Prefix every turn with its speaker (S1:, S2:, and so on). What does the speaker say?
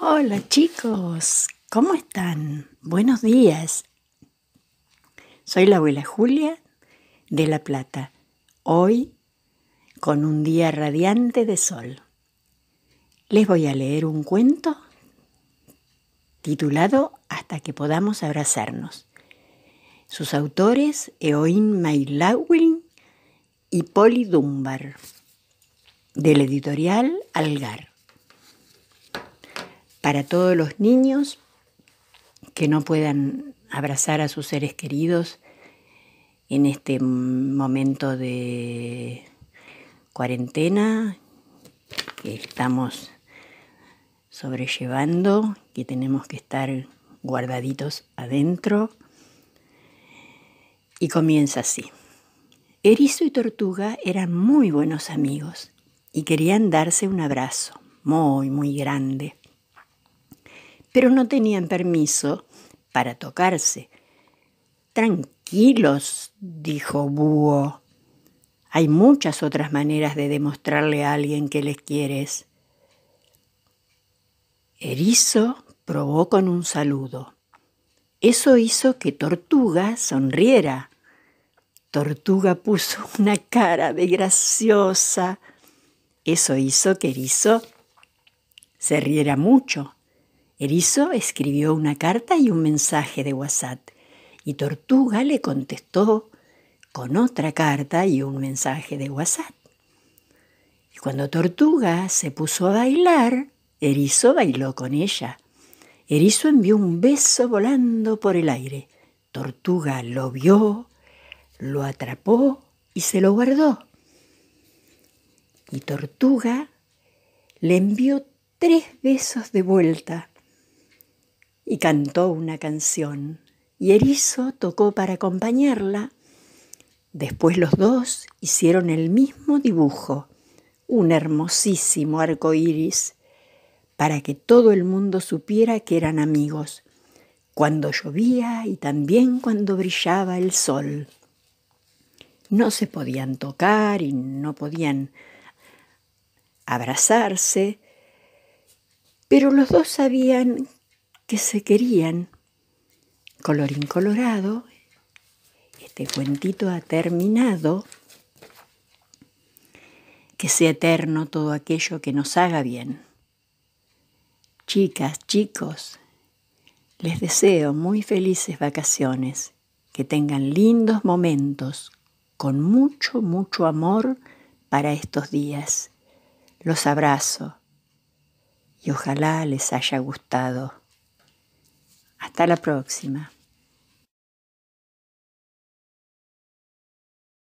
S1: Hola chicos, ¿cómo están? Buenos días. Soy la abuela Julia de La Plata, hoy con un día radiante de sol. Les voy a leer un cuento titulado Hasta que podamos abrazarnos. Sus autores, Eoin Maylawin y Polly Dunbar, del editorial Algar para todos los niños que no puedan abrazar a sus seres queridos en este momento de cuarentena que estamos sobrellevando, que tenemos que estar guardaditos adentro. Y comienza así. Erizo y Tortuga eran muy buenos amigos y querían darse un abrazo muy, muy grande pero no tenían permiso para tocarse. Tranquilos, dijo Búho. Hay muchas otras maneras de demostrarle a alguien que les quieres. Erizo probó con un saludo. Eso hizo que Tortuga sonriera. Tortuga puso una cara de graciosa. Eso hizo que Erizo se riera mucho. Erizo escribió una carta y un mensaje de WhatsApp y Tortuga le contestó con otra carta y un mensaje de WhatsApp. Y cuando Tortuga se puso a bailar, Erizo bailó con ella. Erizo envió un beso volando por el aire. Tortuga lo vio, lo atrapó y se lo guardó. Y Tortuga le envió tres besos de vuelta y cantó una canción, y Erizo tocó para acompañarla. Después los dos hicieron el mismo dibujo, un hermosísimo arco iris, para que todo el mundo supiera que eran amigos, cuando llovía y también cuando brillaba el sol. No se podían tocar y no podían abrazarse, pero los dos sabían que se querían. Colorín colorado, este cuentito ha terminado. Que sea eterno todo aquello que nos haga bien. Chicas, chicos, les deseo muy felices vacaciones, que tengan lindos momentos, con mucho, mucho amor para estos días. Los abrazo y ojalá les haya gustado. Hasta la próxima.